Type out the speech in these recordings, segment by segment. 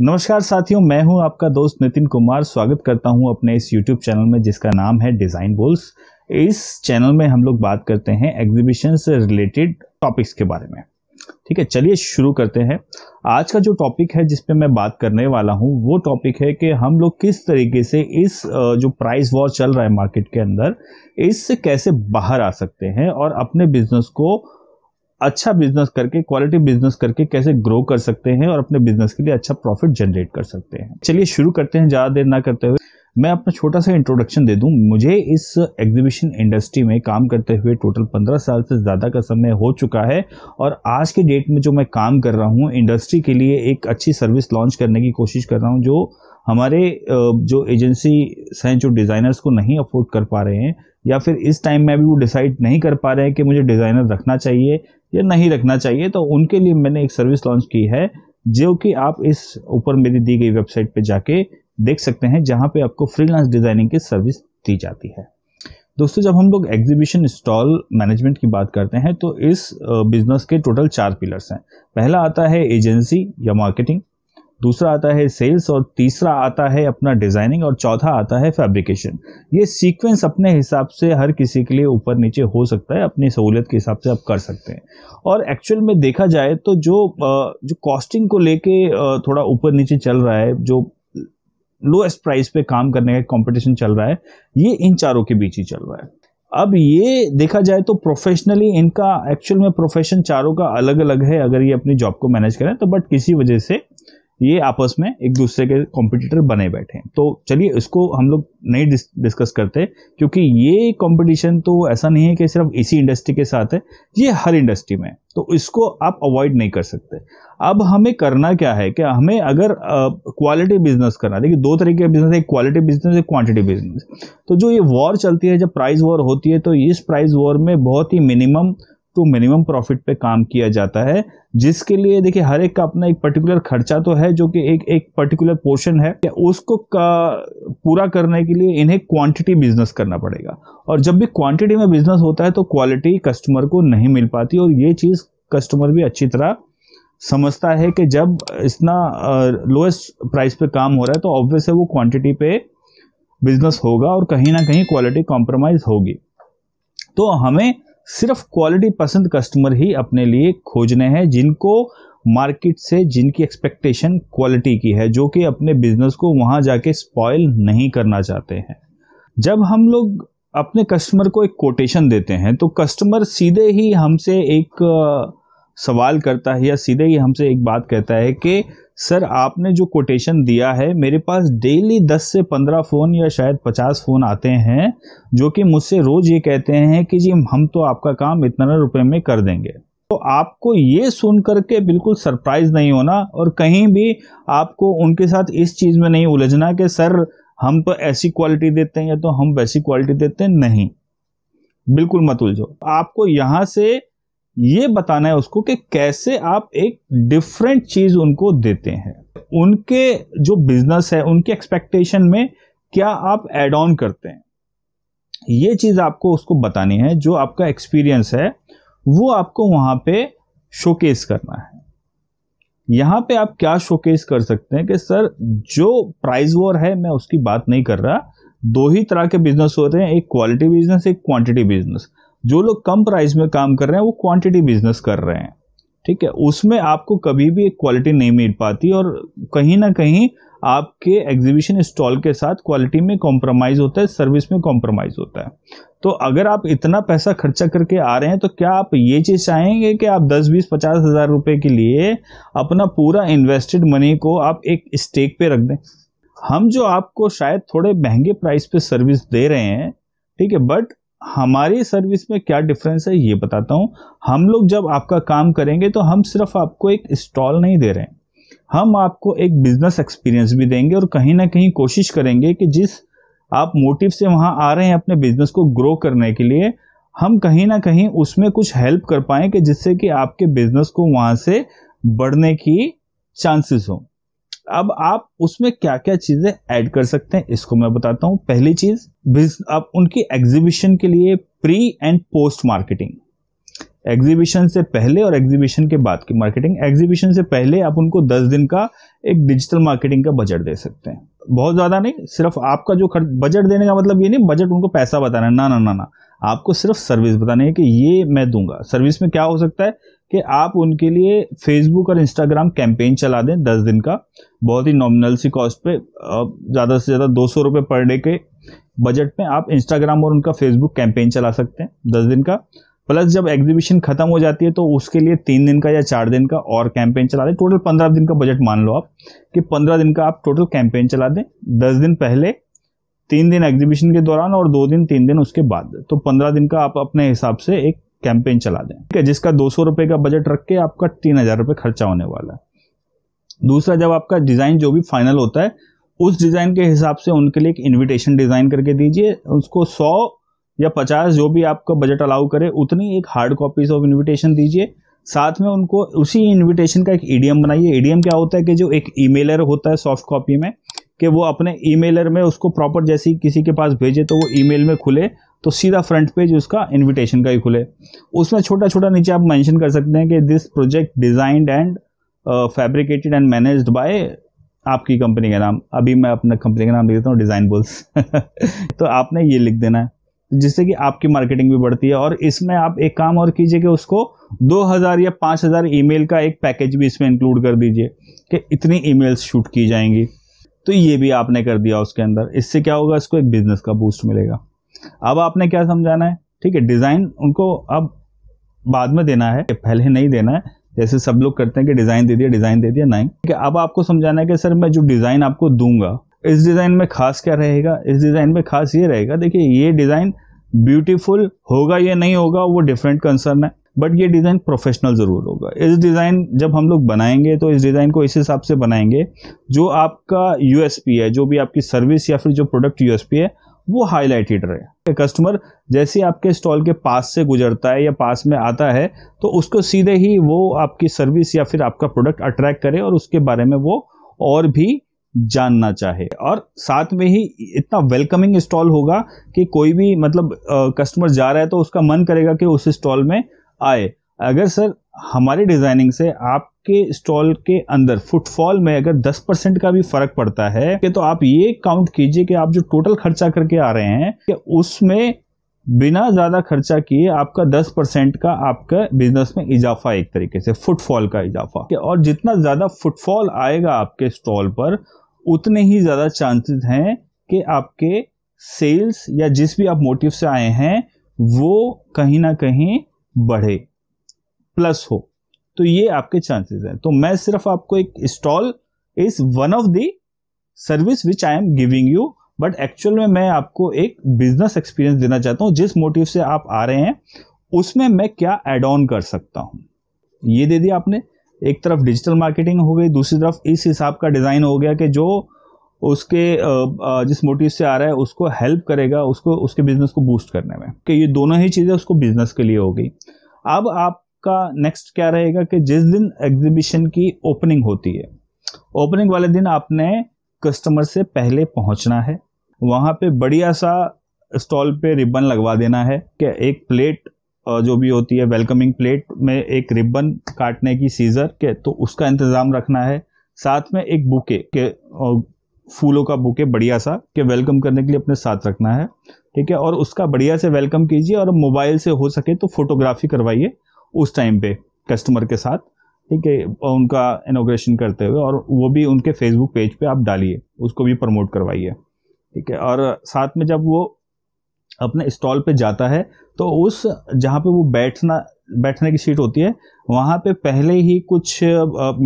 नमस्कार साथियों मैं हूं आपका दोस्त नितिन कुमार स्वागत करता हूं अपने इस YouTube चैनल में जिसका नाम है डिज़ाइन बोल्स इस चैनल में हम लोग बात करते हैं एग्जीबिशन से रिलेटेड टॉपिक्स के बारे में ठीक है चलिए शुरू करते हैं आज का जो टॉपिक है जिसपे मैं बात करने वाला हूं वो टॉपिक है कि हम लोग किस तरीके से इस जो प्राइस वॉर चल रहा है मार्केट के अंदर इससे कैसे बाहर आ सकते हैं और अपने बिजनेस को अच्छा बिजनेस करके क्वालिटी बिजनेस करके कैसे ग्रो कर सकते हैं और अपने बिजनेस के लिए अच्छा प्रॉफिट जनरेट कर सकते हैं चलिए शुरू करते हैं ज़्यादा देर ना करते हुए मैं अपना छोटा सा इंट्रोडक्शन दे दूं मुझे इस एग्जीबिशन इंडस्ट्री में काम करते हुए टोटल पंद्रह साल से ज़्यादा का समय हो चुका है और आज के डेट में जो मैं काम कर रहा हूँ इंडस्ट्री के लिए एक अच्छी सर्विस लॉन्च करने की कोशिश कर रहा हूँ जो हमारे जो एजेंसी हैं जो डिज़ाइनर्स को नहीं अफोर्ड कर पा रहे हैं या फिर इस टाइम में भी वो डिसाइड नहीं कर पा रहे हैं कि मुझे डिज़ाइनर रखना चाहिए या नहीं रखना चाहिए तो उनके लिए मैंने एक सर्विस लॉन्च की है जो कि आप इस ऊपर मेरी दी गई वेबसाइट पर जाके देख सकते हैं जहाँ पे आपको फ्रीलांस डिज़ाइनिंग की सर्विस दी जाती है दोस्तों जब हम लोग एग्जीबिशन स्टॉल मैनेजमेंट की बात करते हैं तो इस बिज़नेस के टोटल चार पिलर्स हैं पहला आता है एजेंसी या मार्केटिंग दूसरा आता है सेल्स और तीसरा आता है अपना डिज़ाइनिंग और चौथा आता है फैब्रिकेशन ये सीक्वेंस अपने हिसाब से हर किसी के लिए ऊपर नीचे हो सकता है अपनी सहूलियत के हिसाब से आप कर सकते हैं और एक्चुअल में देखा जाए तो जो जो कॉस्टिंग को लेके थोड़ा ऊपर नीचे चल रहा है जो लोएस्ट प्राइस पे काम करने का कॉम्पिटिशन चल रहा है ये इन चारों के बीच ही चल रहा है अब ये देखा जाए तो प्रोफेशनली इनका एक्चुअल में प्रोफेशन चारों का अलग अलग है अगर ये अपनी जॉब को मैनेज करें तो बट किसी वजह से ये आपस में एक दूसरे के कॉम्पिटिटर बने बैठे हैं तो चलिए इसको हम लोग नहीं डिस, डिस्कस करते क्योंकि ये कंपटीशन तो ऐसा नहीं है कि सिर्फ इसी इंडस्ट्री के साथ है ये हर इंडस्ट्री में है तो इसको आप अवॉइड नहीं कर सकते अब हमें करना क्या है कि हमें अगर क्वालिटी बिजनेस करना देखिए दो तरीके का बिजनेस है एक क्वालिटी बिजनेस एक क्वांटिटी बिजनेस तो जो ये वॉर चलती है जब प्राइस वॉर होती है तो इस प्राइस वॉर में बहुत ही मिनिमम टू मिनिमम प्रॉफिट पे काम किया जाता है जिसके लिए देखिए हर एक का अपना एक पर्टिकुलर खर्चा तो है जो कि एक एक पर्टिकुलर पोर्शन है उसको पूरा करने के लिए इन्हें क्वांटिटी बिजनेस करना पड़ेगा और जब भी क्वांटिटी में बिजनेस होता है तो क्वालिटी कस्टमर को नहीं मिल पाती और ये चीज़ कस्टमर भी अच्छी तरह समझता है कि जब इतना लोएस्ट प्राइस पे काम हो रहा है तो ऑब्वियस है वो क्वांटिटी पे बिजनेस होगा और कहीं ना कहीं क्वालिटी कॉम्प्रोमाइज होगी तो हमें सिर्फ क्वालिटी पसंद कस्टमर ही अपने लिए खोजने हैं जिनको मार्केट से जिनकी एक्सपेक्टेशन क्वालिटी की है जो कि अपने बिजनेस को वहां जाके स्पॉयल नहीं करना चाहते हैं जब हम लोग अपने कस्टमर को एक कोटेशन देते हैं तो कस्टमर सीधे ही हमसे एक सवाल करता है या सीधे ही हमसे एक बात कहता है कि सर आपने जो कोटेशन दिया है मेरे पास डेली 10 से 15 फ़ोन या शायद 50 फ़ोन आते हैं जो कि मुझसे रोज़ ये कहते हैं कि जी हम तो आपका काम इतना रुपए में कर देंगे तो आपको ये सुन करके बिल्कुल सरप्राइज नहीं होना और कहीं भी आपको उनके साथ इस चीज़ में नहीं उलझना कि सर हम तो ऐसी क्वालिटी देते हैं या तो हम वैसी क्वालिटी देते हैं नहीं बिल्कुल मत उलझो आपको यहाँ से ये बताना है उसको कि कैसे आप एक डिफरेंट चीज उनको देते हैं उनके जो बिजनेस है उनके एक्सपेक्टेशन में क्या आप एड ऑन करते हैं ये चीज आपको उसको बतानी है जो आपका एक्सपीरियंस है वो आपको वहां पे शोकेस करना है यहां पे आप क्या शोकेस कर सकते हैं कि सर जो प्राइस वॉर है मैं उसकी बात नहीं कर रहा दो ही तरह के बिजनेस होते हैं एक क्वालिटी बिजनेस एक क्वांटिटी बिजनेस जो लोग कम प्राइस में काम कर रहे हैं वो क्वांटिटी बिजनेस कर रहे हैं ठीक है उसमें आपको कभी भी एक क्वालिटी नहीं मिल पाती और कहीं ना कहीं आपके एग्जीबिशन स्टॉल के साथ क्वालिटी में कॉम्प्रोमाइज़ होता है सर्विस में कॉम्प्रोमाइज़ होता है तो अगर आप इतना पैसा खर्चा करके आ रहे हैं तो क्या आप ये चीज़ चाहेंगे कि आप 10, 20, पचास हज़ार रुपये के लिए अपना पूरा इन्वेस्टेड मनी को आप एक स्टेक पे रख दें हम जो आपको शायद थोड़े महंगे प्राइस पे सर्विस दे रहे हैं ठीक है बट हमारी सर्विस में क्या डिफरेंस है ये बताता हूँ हम लोग जब आपका काम करेंगे तो हम सिर्फ आपको एक स्टॉल नहीं दे रहे हैं हम आपको एक बिजनेस एक्सपीरियंस भी देंगे और कहीं ना कहीं कोशिश करेंगे कि जिस आप मोटिव से वहाँ आ रहे हैं अपने बिजनेस को ग्रो करने के लिए हम कहीं ना कहीं उसमें कुछ हेल्प कर पाए कि जिससे कि आपके बिजनेस को वहाँ से बढ़ने की चांसेस हों अब आप उसमें क्या क्या चीजें ऐड कर सकते हैं इसको मैं बताता हूं पहली चीज आप उनकी एग्जीबिशन के लिए pre and post marketing exhibition से पहले और एग्जीबिशन के बाद की मार्केटिंग एग्जीबिशन से पहले आप उनको 10 दिन का एक डिजिटल मार्केटिंग का बजट दे सकते हैं बहुत ज़्यादा नहीं सिर्फ आपका जो खर्च बजट देने का मतलब ये नहीं बजट उनको पैसा बताना ना ना ना ना आपको सिर्फ सर्विस बतानी है कि ये मैं दूंगा सर्विस में क्या हो सकता है कि आप उनके लिए फेसबुक और इंस्टाग्राम कैंपेन चला दें दस दिन का बहुत ही नॉमिनल सी कॉस्ट पे ज़्यादा से ज़्यादा दो सौ रुपये पर डे के बजट में आप इंस्टाग्राम और उनका फेसबुक कैंपेन चला सकते हैं दस दिन का प्लस जब एग्जीबिशन खत्म हो जाती है तो उसके लिए तीन दिन का या चार दिन का और कैंपेन चला दें टोटल पंद्रह दिन का बजट मान लो आप कि पंद्रह दिन का आप टोटल कैंपेन चला दें दस दिन पहले तीन दिन एग्जीबिशन के दौरान और दो दिन तीन दिन उसके बाद तो पंद्रह दिन का आप अपने हिसाब से एक कैंपेन चला दें ठीक है जिसका दो सौ रुपये का बजट रख के आपका तीन हज़ार रुपये खर्चा होने वाला है दूसरा जब आपका डिज़ाइन जो भी फाइनल होता है उस डिज़ाइन के हिसाब से उनके लिए एक इन्विटेशन डिज़ाइन करके दीजिए उसको सौ या पचास जो भी आपका बजट अलाउ करे उतनी एक हार्ड कॉपीज ऑफ इन्विटेशन दीजिए साथ में उनको उसी इन्विटेशन का एक ईडीएम बनाइए ईडीएम क्या होता है कि जो एक ई होता है सॉफ्ट कॉपी में कि वो अपने ईमेलर में उसको प्रॉपर जैसे किसी के पास भेजे तो वो ईमेल में खुले तो सीधा फ्रंट पेज उसका इनविटेशन का ही खुले उसमें छोटा छोटा नीचे आप मेंशन कर सकते हैं कि this project designed and fabricated and managed by आपकी कंपनी का नाम अभी मैं अपने कंपनी का नाम लिख देता हूँ डिज़ाइन बुल्स तो आपने ये लिख देना है जिससे कि आपकी मार्केटिंग भी बढ़ती है और इसमें आप एक काम और कीजिए कि उसको 2000 या 5000 ईमेल का एक पैकेज भी इसमें इंक्लूड कर दीजिए कि इतनी ईमेल्स शूट की जाएंगी तो ये भी आपने कर दिया उसके अंदर इससे क्या होगा इसको एक बिजनेस का बूस्ट मिलेगा अब आपने क्या समझाना है ठीक है डिज़ाइन उनको अब बाद में देना है पहले नहीं देना है जैसे सब लोग करते हैं कि डिज़ाइन दे दिया डिज़ाइन दे दिया नहीं ठीक है अब आपको समझाना है कि सर मैं जो डिज़ाइन आपको दूंगा इस डिज़ाइन में खास क्या रहेगा इस डिज़ाइन में खास ये रहेगा देखिए ये डिज़ाइन ब्यूटीफुल होगा या नहीं होगा वो डिफरेंट कंसर्न है बट ये डिज़ाइन प्रोफेशनल ज़रूर होगा इस डिज़ाइन जब हम लोग बनाएंगे तो इस डिज़ाइन को इस हिसाब से बनाएंगे जो आपका यूएसपी है जो भी आपकी सर्विस या फिर जो प्रोडक्ट यूएसपी है वो हाईलाइटेड रहे कस्टमर जैसे आपके स्टॉल के पास से गुजरता है या पास में आता है तो उसको सीधे ही वो आपकी सर्विस या फिर आपका प्रोडक्ट अट्रैक्ट करे और उसके बारे में वो और भी जानना चाहे और साथ में ही इतना वेलकमिंग स्टॉल होगा कि कोई भी मतलब कस्टमर जा रहा है तो उसका मन करेगा कि उस स्टॉल में आए अगर सर हमारे डिज़ाइनिंग से आपके स्टॉल के अंदर फुटफॉल में अगर 10 परसेंट का भी फर्क पड़ता है कि तो आप ये काउंट कीजिए कि आप जो टोटल खर्चा करके आ रहे हैं कि उसमें बिना ज़्यादा खर्चा किए आपका 10 परसेंट का आपका बिजनेस में इजाफा एक तरीके से फुटफॉल का इजाफा और जितना ज़्यादा फुटफॉल आएगा आपके स्टॉल पर उतने ही ज़्यादा चांसेस हैं कि आपके सेल्स या जिस भी आप मोटिव से आए हैं वो कहीं ना कहीं बढ़े प्लस हो तो ये आपके चांसेस हैं तो मैं सिर्फ आपको एक stall is one of the service which I am giving you but actual में मैं आपको एक बिजनेस एक्सपीरियंस देना चाहता हूँ जिस मोटिव से आप आ रहे हैं उसमें मैं क्या एड ऑन कर सकता हूँ ये दे दिया आपने एक तरफ डिजिटल मार्केटिंग हो गई दूसरी तरफ इस हिसाब का डिज़ाइन हो गया कि जो उसके जिस मोटिव से आ रहा है उसको हेल्प करेगा उसको उसके बिजनेस को बूस्ट करने में कि ये दोनों ही चीज़ें उसको बिजनेस के लिए हो गई अब आप उसका नेक्स्ट क्या रहेगा कि जिस दिन एग्जीबिशन की ओपनिंग होती है ओपनिंग वाले दिन आपने कस्टमर से पहले पहुंचना है वहां पे बढ़िया सा स्टॉल पे रिबन लगवा देना है कि एक प्लेट जो भी होती है वेलकमिंग प्लेट में एक रिबन काटने की सीज़र के तो उसका इंतज़ाम रखना है साथ में एक बुके के फूलों का बुके बढ़िया सा के वेलकम करने के लिए अपने साथ रखना है ठीक है और उसका बढ़िया से वेलकम कीजिए और मोबाइल से हो सके तो फोटोग्राफी करवाइए उस टाइम पे कस्टमर के साथ ठीक है उनका इनोग्रेशन करते हुए और वो भी उनके फेसबुक पेज पे आप डालिए उसको भी प्रमोट करवाइए ठीक है और साथ में जब वो अपने स्टॉल पे जाता है तो उस जहाँ पे वो बैठना बैठने की सीट होती है वहाँ पे पहले ही कुछ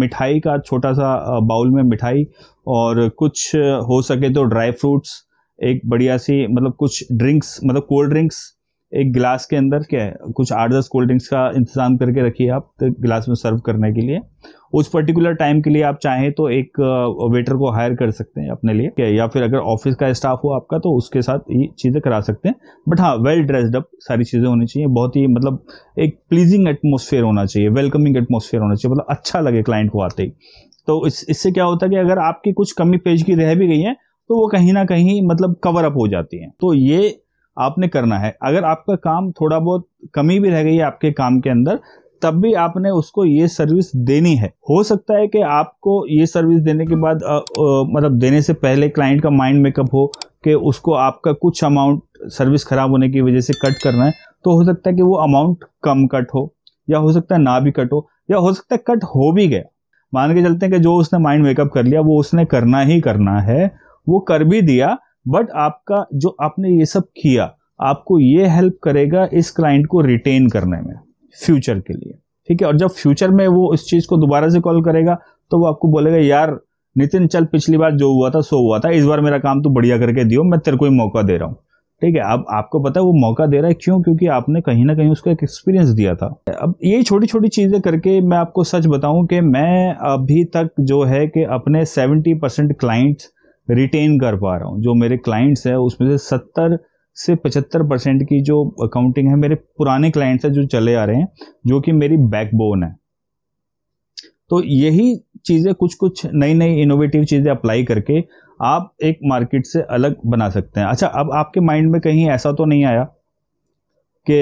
मिठाई का छोटा सा बाउल में मिठाई और कुछ हो सके तो ड्राई फ्रूट्स एक बढ़िया सी मतलब कुछ ड्रिंक्स मतलब कोल्ड ड्रिंक्स एक गिलास के अंदर क्या है कुछ आठ दस कोल्ड ड्रिंक्स का इंतज़ाम करके रखिए आप तो गिलास में सर्व करने के लिए उस पर्टिकुलर टाइम के लिए आप चाहें तो एक वेटर को हायर कर सकते हैं अपने लिए या फिर अगर ऑफिस का स्टाफ हो आपका तो उसके साथ ये चीज़ें करा सकते हैं बट हाँ वेल ड्रेस्ड अप सारी चीज़ें होनी चाहिए बहुत ही मतलब एक प्लीजिंग एटमोसफेयर होना चाहिए वेलकमिंग एटमोसफेयर होना चाहिए मतलब अच्छा लगे क्लाइंट को आते ही तो इस इससे क्या होता है कि अगर आपकी कुछ कमी पेज की रह भी गई है तो वो कहीं ना कहीं मतलब कवर अप हो जाती है तो ये आपने करना है अगर आपका काम थोड़ा बहुत कमी भी रह गई है आपके काम के अंदर तब भी आपने उसको ये सर्विस देनी है हो सकता है कि आपको ये सर्विस देने के बाद आ, आ, मतलब देने से पहले क्लाइंट का माइंड मेकअप हो कि उसको आपका कुछ अमाउंट सर्विस ख़राब होने की वजह से कट करना है तो हो सकता है कि वो अमाउंट कम कट हो या हो सकता है ना भी कट हो या हो सकता है कट हो भी गया मान के चलते हैं कि जो उसने माइंड मेकअप कर लिया वो उसने करना ही करना है वो कर भी दिया बट आपका जो आपने ये सब किया आपको ये हेल्प करेगा इस क्लाइंट को रिटेन करने में फ्यूचर के लिए ठीक है और जब फ्यूचर में वो इस चीज़ को दोबारा से कॉल करेगा तो वो आपको बोलेगा यार नितिन चल पिछली बार जो हुआ था सो हुआ था इस बार मेरा काम तो बढ़िया करके दियो मैं तेरे को ही मौका दे रहा हूँ ठीक है अब आपको पता है वो मौका दे रहा है क्यों क्योंकि आपने कहीं ना कहीं उसको एक एक्सपीरियंस दिया था अब यही छोटी छोटी चीज़ें करके मैं आपको सच बताऊं कि मैं अभी तक जो है कि अपने सेवेंटी परसेंट क्लाइंट्स रिटेन कर पा रहा हूँ जो मेरे क्लाइंट्स हैं उसमें से सत्तर से पचहत्तर परसेंट की जो अकाउंटिंग है मेरे पुराने क्लाइंट्स हैं जो चले आ रहे हैं जो कि मेरी बैकबोन है तो यही चीज़ें कुछ कुछ नई नई इनोवेटिव चीज़ें अप्लाई करके आप एक मार्केट से अलग बना सकते हैं अच्छा अब आपके माइंड में कहीं ऐसा तो नहीं आया कि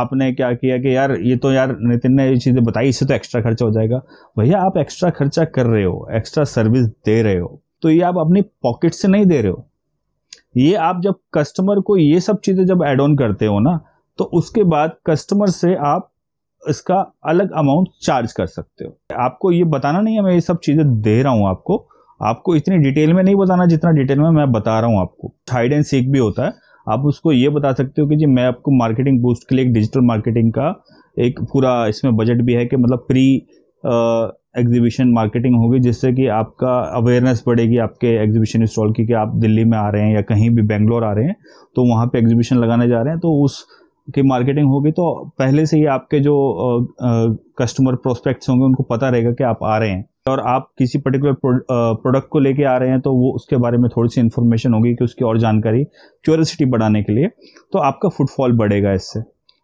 आपने क्या किया कि यार ये तो यार नितिन ने ये चीज़ें बताई इससे तो एक्स्ट्रा खर्चा हो जाएगा भैया आप एक्स्ट्रा खर्चा कर रहे हो एक्स्ट्रा सर्विस दे रहे हो तो ये आप अपनी पॉकेट से नहीं दे रहे हो ये आप जब कस्टमर को ये सब चीज़ें जब एड ऑन करते हो ना तो उसके बाद कस्टमर से आप इसका अलग अमाउंट चार्ज कर सकते हो आपको ये बताना नहीं है मैं ये सब चीज़ें दे रहा हूँ आपको आपको इतनी डिटेल में नहीं बताना जितना डिटेल में मैं बता रहा हूँ आपको हाइड एंड सीख भी होता है आप उसको ये बता सकते हो कि जी मैं आपको मार्केटिंग बूस्ट के लिए एक डिजिटल मार्केटिंग का एक पूरा इसमें बजट भी है कि मतलब प्री एग्जीबिशन मार्केटिंग होगी जिससे कि आपका अवेयरनेस बढ़ेगी आपके एग्जीबिशन स्टॉल की कि आप दिल्ली में आ रहे हैं या कहीं भी बेंगलोर आ रहे हैं तो वहाँ पे एग्जीबिशन लगाने जा रहे हैं तो उस की मार्केटिंग होगी तो पहले से ही आपके जो कस्टमर प्रोस्पेक्ट्स होंगे उनको पता रहेगा कि आप आ रहे हैं और आप किसी पर्टिकुलर प्रोडक्ट को लेके आ रहे हैं तो वो उसके बारे में थोड़ी सी इन्फॉर्मेशन होगी कि उसकी और जानकारी क्यूरसिटी बढ़ाने के लिए तो आपका फुटफॉल बढ़ेगा इससे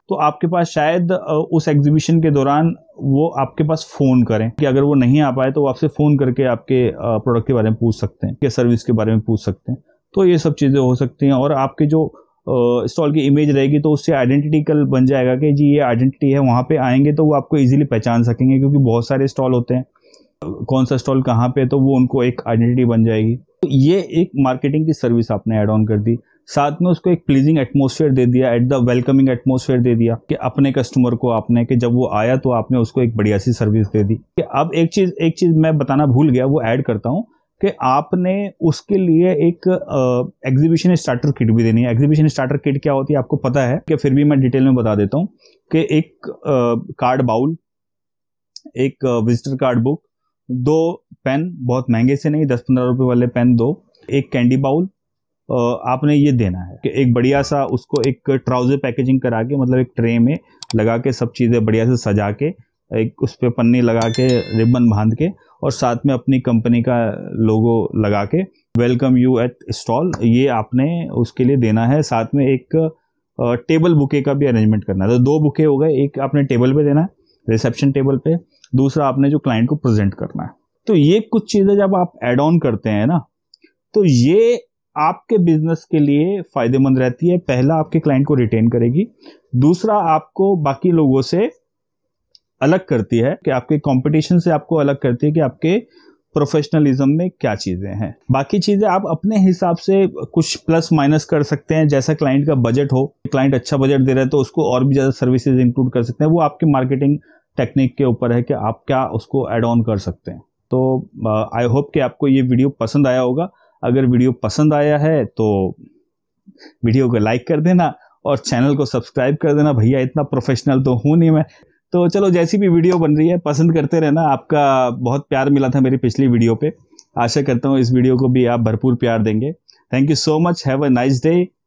तो आपके पास शायद उस एग्जीबिशन के दौरान वो आपके पास फ़ोन करें कि अगर वो नहीं आ पाए तो वो आपसे फ़ोन करके आपके प्रोडक्ट के बारे में पूछ सकते हैं या सर्विस के बारे में पूछ सकते हैं तो ये सब चीज़ें हो सकती हैं और आपके जो स्टॉल की इमेज रहेगी तो उससे आइडेंटिटी कल बन जाएगा कि जी ये आइडेंटिटी है वहाँ पे आएंगे तो वो आपको इजीली पहचान सकेंगे क्योंकि बहुत सारे स्टॉल होते हैं कौन सा स्टॉल कहाँ पे तो वो उनको एक आइडेंटिटी बन जाएगी तो ये एक मार्केटिंग की सर्विस आपने ऐड ऑन कर दी साथ में उसको एक प्लीजिंग एटमोसफेयर दे दिया एट द वेलकमिंग एटमोसफेयर दे दिया कि अपने कस्टमर को आपने कि जब वो आया तो आपने उसको एक बढ़िया सी सर्विस दे दी कि अब एक चीज़ एक चीज़ मैं बताना भूल गया वो ऐड करता हूँ कि आपने उसके लिए एक एग्जीबिशन स्टार्टर किट भी देनी है एग्जीबिशन स्टार्टर किट क्या होती है आपको पता है कि फिर भी मैं डिटेल में बता देता हूँ कि एक कार्ड बाउल एक विजिटर कार्ड बुक दो पेन बहुत महंगे से नहीं दस पंद्रह रुपये वाले पेन दो एक कैंडी बाउल आपने ये देना है कि एक बढ़िया सा उसको एक ट्राउज़र पैकेजिंग करा के मतलब एक ट्रे में लगा के सब चीज़ें बढ़िया से सजा के एक उस पर पन्नी लगा के रिबन बांध के और साथ में अपनी कंपनी का लोगो लगा के वेलकम यू एट स्टॉल ये आपने उसके लिए देना है साथ में एक टेबल बुके का भी अरेंजमेंट करना है तो दो बुके हो गए एक आपने टेबल पे देना है रिसेप्शन टेबल पे दूसरा आपने जो क्लाइंट को प्रेजेंट करना है तो ये कुछ चीज़ें जब आप एड ऑन करते हैं ना तो ये आपके बिजनेस के लिए फायदेमंद रहती है पहला आपके क्लाइंट को रिटेन करेगी दूसरा आपको बाकी लोगों से अलग करती है कि आपके कंपटीशन से आपको अलग करती है कि आपके प्रोफेशनलिज्म में क्या चीज़ें हैं बाकी चीज़ें आप अपने हिसाब से कुछ प्लस माइनस कर सकते हैं जैसा क्लाइंट का बजट हो क्लाइंट अच्छा बजट दे रहे हैं तो उसको और भी ज़्यादा सर्विसेज इंक्लूड कर सकते हैं वो आपके मार्केटिंग टेक्निक के ऊपर है कि आप क्या उसको एड ऑन कर सकते हैं तो आई uh, होप कि आपको ये वीडियो पसंद आया होगा अगर वीडियो पसंद आया है तो वीडियो को लाइक कर देना और चैनल को सब्सक्राइब कर देना भैया इतना प्रोफेशनल तो हूँ नहीं मैं तो चलो जैसी भी वीडियो बन रही है पसंद करते रहना आपका बहुत प्यार मिला था मेरी पिछली वीडियो पे आशा करता हूँ इस वीडियो को भी आप भरपूर प्यार देंगे thank you so much have a nice day